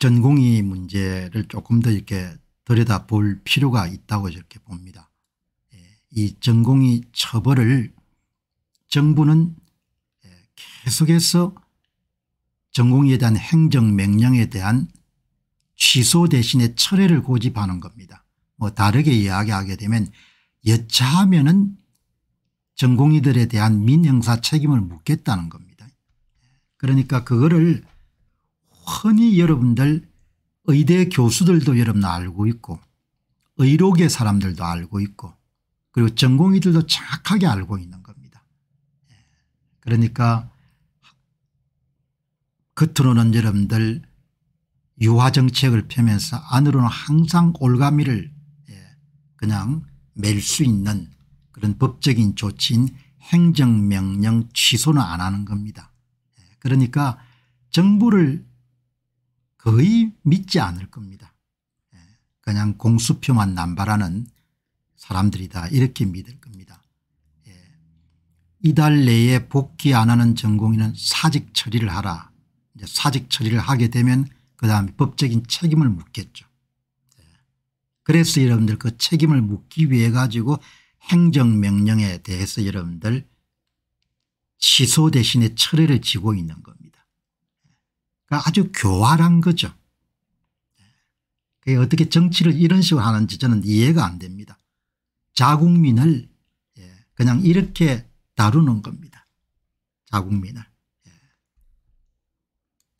전공의 문제를 조금 더 이렇게 들여다볼 필요가 있다고 저렇게 봅니다. 예, 이 전공의 처벌을 정부는 예, 계속해서 전공의에 대한 행정명령에 대한 취소 대신에 철회를 고집하는 겁니다. 뭐 다르게 이야기하게 되면 여차하면 은 전공의들에 대한 민형사 책임을 묻겠다는 겁니다. 예, 그러니까 그거를 흔히 여러분들 의대 교수들도 여러분 알고 있고 의료계 사람들도 알고 있고 그리고 전공의들도 정확하게 알고 있는 겁니다. 예. 그러니까 겉으로는 여러분들 유화정책을 펴면서 안으로는 항상 올가미를 예, 그냥 맬 수 있는 그런 법적인 조치인 행정명령 취소는 안 하는 겁니다. 예. 그러니까 정부를 거의 믿지 않을 겁니다. 예, 그냥 공수표만 남발하는 사람들이다 이렇게 믿을 겁니다. 예. 이달 내에 복귀 안 하는 전공인은 사직 처리를 하라. 이제 사직 처리를 하게 되면 그 다음에 법적인 책임을 묻겠죠. 예. 그래서 여러분들 그 책임을 묻기 위해 가지고 행정명령에 대해서 여러분들 취소 대신에 철회를 지고 있는 겁니다. 그러니까 아주 교활한 거죠. 그게 어떻게 정치를 이런 식으로 하는지 저는 이해가 안 됩니다. 자국민을 예, 그냥 이렇게 다루는 겁니다. 자국민을. 예.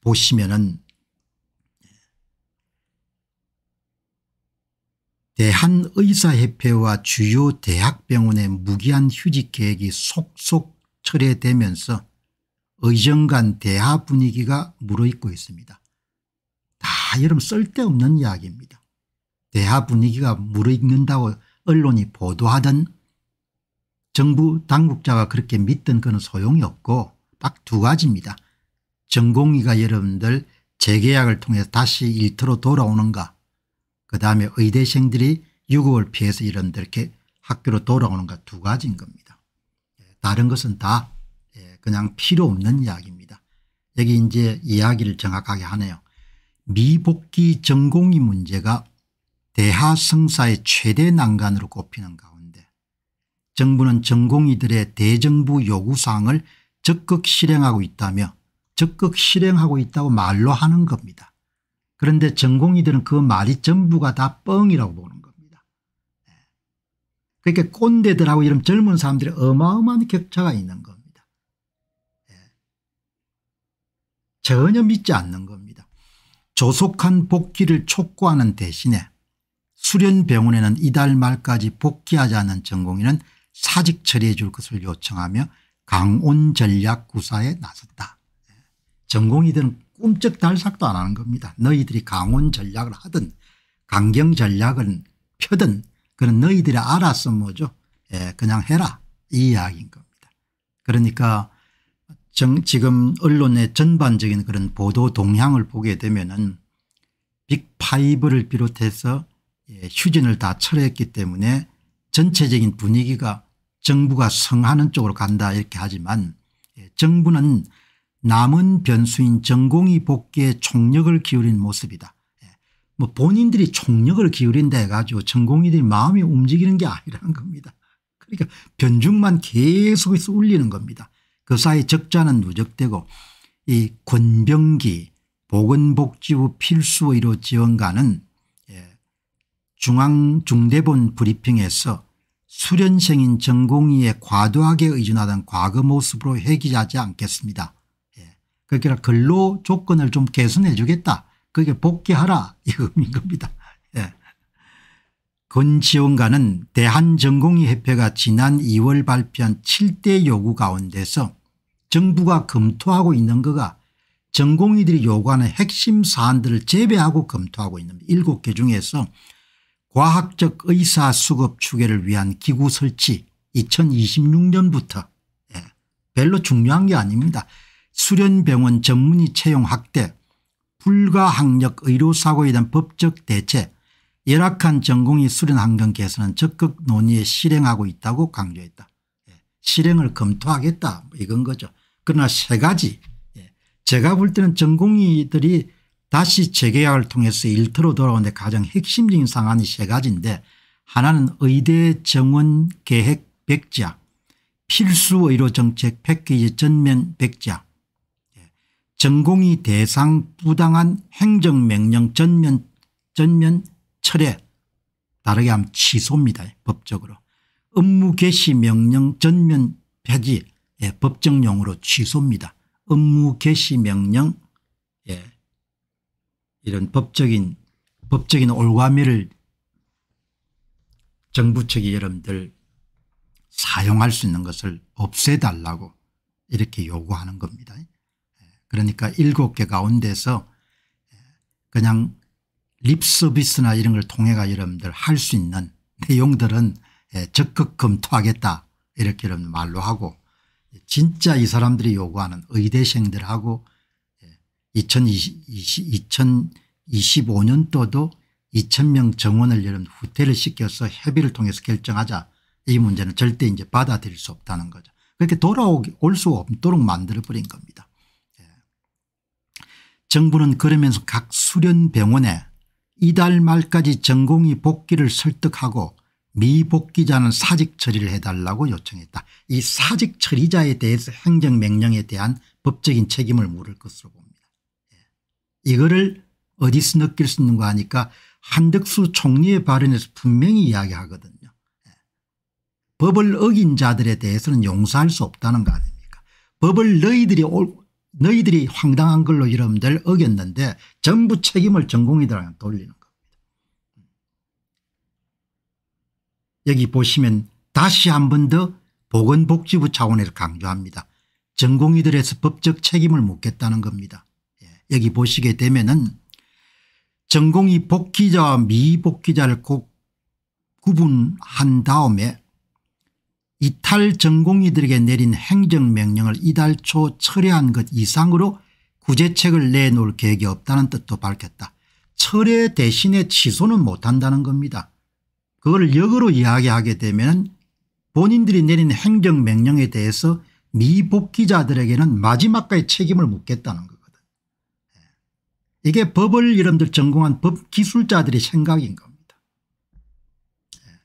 보시면은 예. 대한의사협회와 주요 대학병원의 무기한 휴직 계획이 속속 철회되면서 의정 간 대화 분위기가 물어있고 있습니다. 다 여러분 쓸데없는 이야기입니다. 대화 분위기가 물어익는다고 언론이 보도하던 정부 당국자가 그렇게 믿던 그 소용이 없고 딱 두 가지입니다. 전공의가 여러분들 재계약을 통해서 다시 일터로 돌아오는가 그다음에 의대생들이 유급을 피해서 이런들 이렇게 학교로 돌아오는가 두 가지인 겁니다. 다른 것은 다 그냥 필요 없는 이야기입니다. 여기 이제 이야기를 정확하게 하네요. 미복귀 전공이 문제가 대하 성사의 최대 난관으로 꼽히는 가운데 정부는 전공의들의 대정부 요구사항을 적극 실행하고 있다며 적극 실행하고 있다고 말로 하는 겁니다. 그런데 전공의들은 그 말이 전부가 다 뻥이라고 보는 겁니다. 예. 그렇게 그러니까 꼰대들하고 이런 젊은 사람들의 어마어마한 격차가 있는 겁니다. 전혀 믿지 않는 겁니다. 조속한 복귀를 촉구하는 대신에 수련병원에는 이달 말까지 복귀하지 않은 전공인은 사직 처리해 줄 것을 요청하며 강원전략구사에 나섰다. 전공이들은 꿈쩍달싹도 안 하는 겁니다. 너희들이 강원전략을 하든 강경전략을 펴든 그런 너희들이 알아서 뭐죠. 예, 그냥 해라 이 이야기인 겁니다. 그러니까 정, 지금 언론의 전반적인 그런 보도 동향을 보게 되면은 빅파이브를 비롯해서 예, 휴진을 다 철회했기 때문에 전체적인 분위기가 정부가 성하는 쪽으로 간다 이렇게 하지만 예, 정부는 남은 변수인 전공이 복귀에 총력을 기울인 모습이다. 예, 뭐 본인들이 총력을 기울인다 해가지고 전공이들이 마음이 움직이는 게 아니라는 겁니다. 그러니까 변중만 계속해서 울리는 겁니다. 그 사이 적자는 누적되고 이 권병기 보건복지부 필수의료 지원관은 예, 중앙 중대본 브리핑에서 수련생인 전공의에 과도하게 의존하던 과거 모습으로 회귀하지 않겠습니다. 그러니까 근로 조건을 좀 개선해 주겠다. 그게 복귀하라 이의인 겁니다. 예. 건지원관은 대한전공의협회가 지난 2월 발표한 7대 요구 가운데서 정부가 검토하고 있는 거가 전공의들이 요구하는 핵심 사안들을 재배하고 검토하고 있는 일곱 개 중에서 과학적 의사 수급 추계를 위한 기구 설치 2026년부터 예. 별로 중요한 게 아닙니다. 수련병원 전문의 채용 확대 불가항력 의료사고에 대한 법적 대체 열악한 전공의 수련 환경 개선은 적극 논의에 실행하고 있다고 강조했다. 실행을 검토하겠다 이건 거죠. 그러나 세 가지 예. 제가 볼 때는 전공의들이 다시 재계약을 통해서 일터로 돌아오는데 가장 핵심적인 사안이 세 가지인데 하나는 의대 정원 계획 백지화 필수 의료 정책 패키지 전면 백지화 예. 전공의 대상 부당한 행정명령 전면 전면 철회 다르게 하면 취소입니다 법적으로 업무 개시 명령 전면 폐지 예, 법정용으로 취소입니다. 업무 개시 명령 예, 이런 법적인 법적인 올가미를 정부 측이 여러분들 사용할 수 있는 것을 없애달라고 이렇게 요구하는 겁니다. 예, 그러니까 일곱 개 가운데서 예, 그냥 립서비스나 이런 걸 통해가 여러분들 할 수 있는 내용들은 예, 적극 검토하겠다 이렇게 말로 하고 진짜 이 사람들이 요구하는 의대생들하고 2020, 2025년도도 2,000명 정원을 이런 후퇴를 시켜서 협의를 통해서 결정하자 이 문제는 절대 이제 받아들일 수 없다는 거죠. 그렇게 돌아올 수 없도록 만들어버린 겁니다. 예. 정부는 그러면서 각 수련병원에 이달 말까지 전공의 복귀를 설득하고 미복귀자는 사직 처리를 해달라고 요청했다. 이 사직 처리자에 대해서 행정명령에 대한 법적인 책임을 물을 것으로 봅니다. 예. 이거를 어디서 느낄 수 있는가 하니까 한덕수 총리의 발언에서 분명히 이야기하거든요. 예. 법을 어긴 자들에 대해서는 용서할 수 없다는 거 아닙니까 법을 너희들이 너희들이 황당한 걸로 여러분들 어겼는데 전부 책임을 전공이들한테 돌리는 거 여기 보시면 다시 한 번 더 보건복지부 차원에서 강조합니다. 전공의들에서 법적 책임을 묻겠다는 겁니다. 예, 여기 보시게 되면은 전공의 복귀자와 미복귀자를 꼭 구분한 다음에 이탈 전공의들에게 내린 행정명령을 이달 초 철회한 것 이상으로 구제책을 내놓을 계획이 없다는 뜻도 밝혔다. 철회 대신에 취소는 못한다는 겁니다. 그걸 역으로 이야기하게 되면 본인들이 내린 행정명령에 대해서 미복귀자들에게는 마지막까지 책임을 묻겠다는 거거든. 예. 이게 법을 여러분들 전공한 법기술자들의 생각인 겁니다. 예.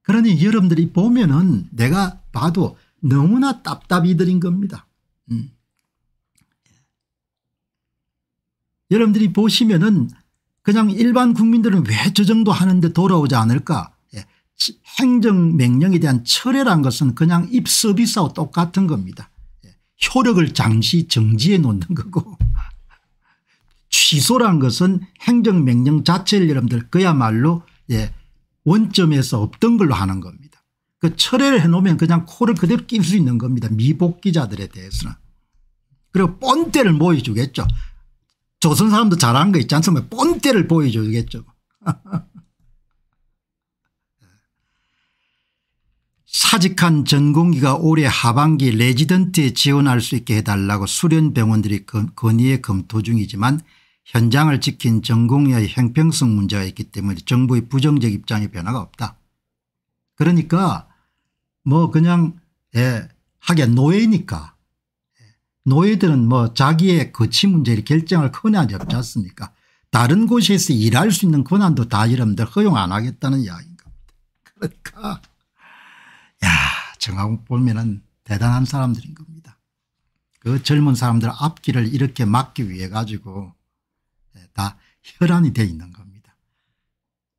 그러니 여러분들이 보면은 내가 봐도 너무나 답답이들인 겁니다. 음. 예. 여러분들이 보시면은 그냥 일반 국민들은 왜 저 정도 하는데 돌아오지 않을까 예. 행정명령에 대한 철회란 것은 그냥 입서비스하 똑같은 겁니다. 예. 효력을 잠시 정지해 놓는 거고 취소란 것은 행정명령 자체를 여러분들 그야말로 예. 원점에서 없던 걸로 하는 겁니다. 그 철회를 해놓으면 그냥 코를 그대로 낄 수 있는 겁니다. 미복귀자들에 대해서는. 그리고 뻔때를 모여주겠죠. 조선 사람도 잘한거 있지 않습니까 뻔때를 보여줘야겠죠. 사직한 전공의가 올해 하반기 레지던트에 지원할 수 있게 해달라고 수련병원들이 건의에 검토 중이지만 현장을 지킨 전공의의 형평성 문제가 있기 때문에 정부의 부정적 입장에 변화가 없다. 그러니까 뭐 그냥 예, 하긴 노예니까 노예들은 뭐 자기의 거치 문제를 결정할 권한이 없지 않습니까 다른 곳에서 일할 수 있는 권한도 다 여러분들 허용 안 하겠다는 이야기인 겁니다. 그러니까 야 정하고 보면 은 대단한 사람들인 겁니다. 그 젊은 사람들 앞길을 이렇게 막기 위해 가지고 예, 다 혈안이 돼 있는 겁니다.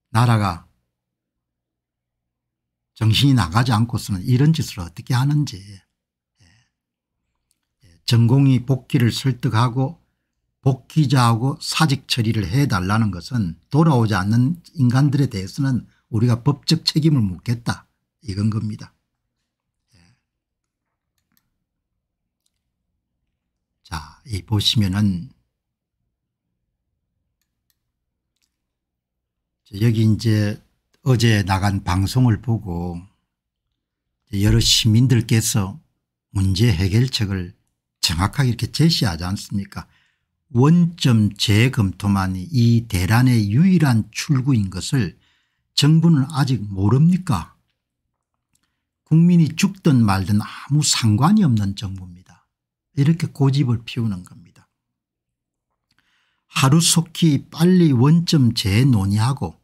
나라가 정신이 나가지 않고서는 이런 짓을 어떻게 하는지 전공이 복귀를 설득하고 복귀자하고 사직 처리를 해달라는 것은 돌아오지 않는 인간들에 대해서는 우리가 법적 책임을 묻겠다 이건 겁니다. 예. 자, 이 보시면은 여기 이제 어제 나간 방송을 보고 여러 시민들께서 문제 해결책을 정확하게 이렇게 제시하지 않습니까 원점 재검토만이 이 대란의 유일한 출구인 것을 정부는 아직 모릅니까 국민이 죽든 말든 아무 상관이 없는 정부입니다. 이렇게 고집을 피우는 겁니다. 하루속히 빨리 원점 재논의하고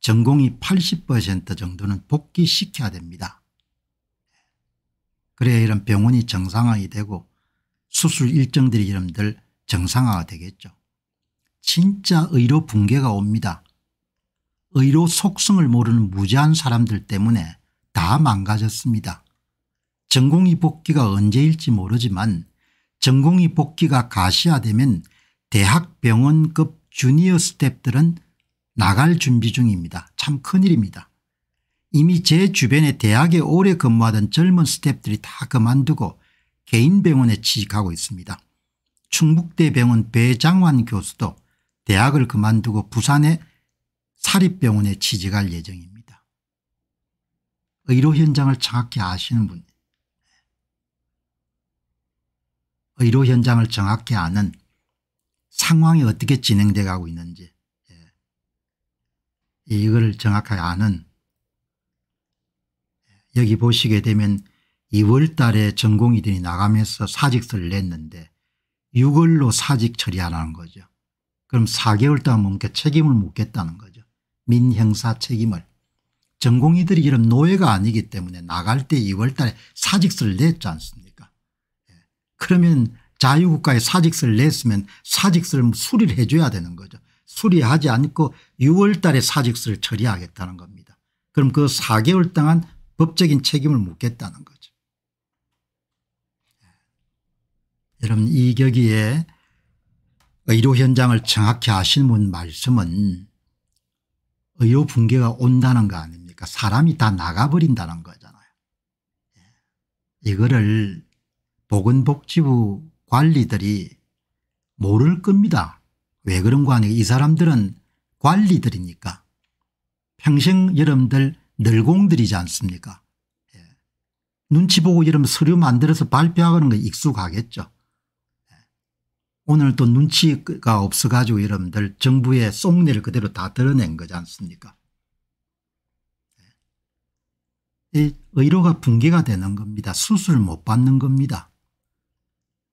전공이 80% 정도는 복귀시켜야 됩니다. 그래야 이런 병원이 정상화 되고 수술 일정들이 여러분들 정상화가 되겠죠. 진짜 의료 붕괴가 옵니다. 의료 속성을 모르는 무지한 사람들 때문에 다 망가졌습니다. 전공의 복귀가 언제일지 모르지만 전공의 복귀가 가시화되면 대학병원급 주니어 스텝들은 나갈 준비 중입니다. 참 큰일입니다. 이미 제 주변에 대학에 오래 근무하던 젊은 스텝들이다 그만두고 개인 병원에 취직하고 있습니다. 충북대병원 배장환 교수도 대학을 그만두고 부산의 사립병원에 취직할 예정입니다. 의료 현장을 정확히 아시는 분 의료 현장을 정확히 아는 상황이 어떻게 진행돼 가고 있는지 예, 이걸 정확하 아는 예, 여기 보시게 되면 2월 달에 전공의들이 나가면서 사직서를 냈는데 6월로 사직 처리하라는 거죠. 그럼 4개월 동안 멈게 책임을 묻겠다는 거죠. 민형사 책임을. 전공의들이 이런 노예가 아니기 때문에 나갈 때 2월 달에 사직서를 냈지 않습니까 예. 그러면 자유국가에 사직서를 냈으면 사직서를 뭐 수리를 해줘야 되는 거죠. 수리하지 않고 6월 달에 사직서를 처리하겠다는 겁니다. 그럼 그 4개월 동안 법적인 책임을 묻겠다는 거죠. 여러분 이격이의 의료 현장을 정확히 아시는 분 말씀은 의료 붕괴가 온다는 거 아닙니까 사람이 다 나가버린다는 거잖아요. 예. 이거를 보건복지부 관리들이 모를 겁니다. 왜 그런 거 아니에요. 이 사람들은 관리들이니까. 평생 여러분들 늘공들이지 않습니까. 예. 눈치 보고 여러분 서류 만들어서 발표하는 거 익숙하겠죠. 오늘 또 눈치가 없어가지고 여러분들 정부의 쏭내를 그대로 다 드러낸 거지 않습니까? 이 의료가 붕괴가 되는 겁니다. 수술 못 받는 겁니다.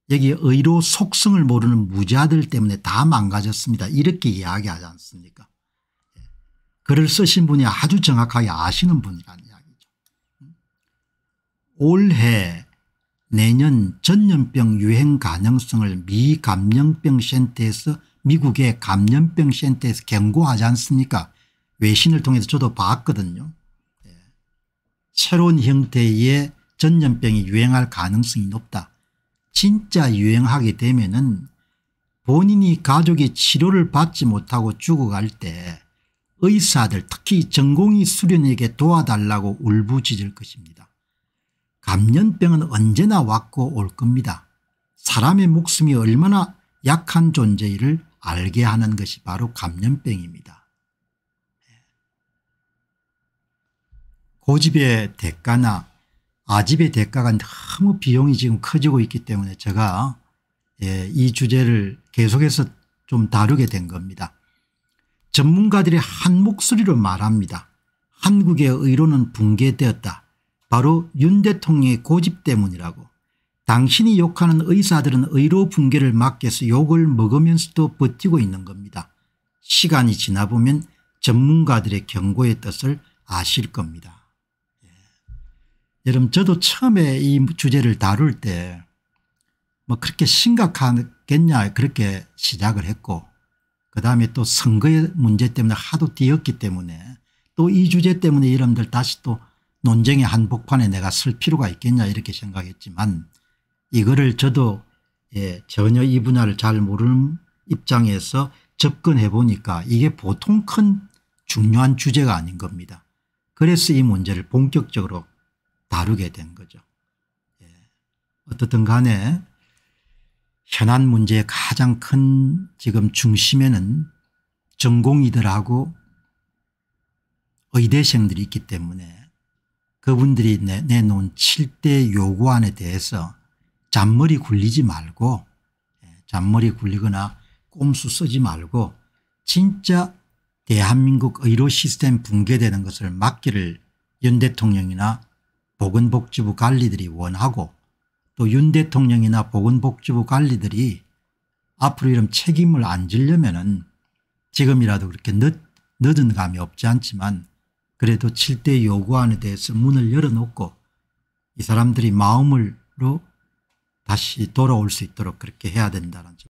여기 의료 속성을 모르는 무지들 때문에 다 망가졌습니다. 이렇게 이야기하지 않습니까? 글을 쓰신 분이 아주 정확하게 아시는 분이라는 이야기죠. 올해 내년 전염병 유행 가능성을 미 감염병 센터에서 미국의 감염병 센터에서 경고하지 않습니까 외신을 통해서 저도 봤거든요. 예. 새로운 형태의 전염병이 유행할 가능성이 높다. 진짜 유행하게 되면 은 본인이 가족이 치료를 받지 못하고 죽어갈 때 의사들 특히 전공의 수련에게 도와달라고 울부짖을 것입니다. 감염병은 언제나 왔고 올 겁니다. 사람의 목숨이 얼마나 약한 존재를 알게 하는 것이 바로 감염병입니다. 고집의 대가나 아집의 대가가 너무 비용이 지금 커지고 있기 때문에 제가 예, 이 주제를 계속해서 좀 다루게 된 겁니다. 전문가들이 한 목소리로 말합니다. 한국의 의료는 붕괴되었다. 바로 윤 대통령의 고집 때문이라고 당신이 욕하는 의사들은 의료 붕괴를 막겠어 욕을 먹으면서도 버티고 있는 겁니다. 시간이 지나 보면 전문가들의 경고의 뜻을 아실 겁니다. 예. 여러분 저도 처음에 이 주제를 다룰 때 뭐 그렇게 심각하겠냐 그렇게 시작을 했고 그다음에 또 선거의 문제 때문에 하도 뛰었기 때문에 또 이 주제 때문에 여러분들 다시 또 논쟁의 한복판에 내가 쓸 필요가 있겠냐 이렇게 생각했지만 이거를 저도 예, 전혀 이 분야를 잘 모르는 입장에서 접근해 보니까 이게 보통 큰 중요한 주제가 아닌 겁니다. 그래서 이 문제를 본격적으로 다루게 된 거죠. 예. 어떻든 간에 현안 문제의 가장 큰 지금 중심에는 전공이들하고 의대생들이 있기 때문에 그분들이 내놓은 7대 요구안에 대해서 잔머리 굴리지 말고 예, 잔머리 굴리거나 꼼수 쓰지 말고 진짜 대한민국 의료 시스템 붕괴되는 것을 막기를 윤 대통령이나 보건복지부 관리들이 원하고 또 윤 대통령이나 보건복지부 관리들이 앞으로 이런 책임을 안 지려면 은 지금이라도 그렇게 늦, 늦은 감이 없지 않지만 그래도 7대 요구안에 대해서 문을 열어놓고 이 사람들이 마음으로 다시 돌아올 수 있도록 그렇게 해야 된다는 점.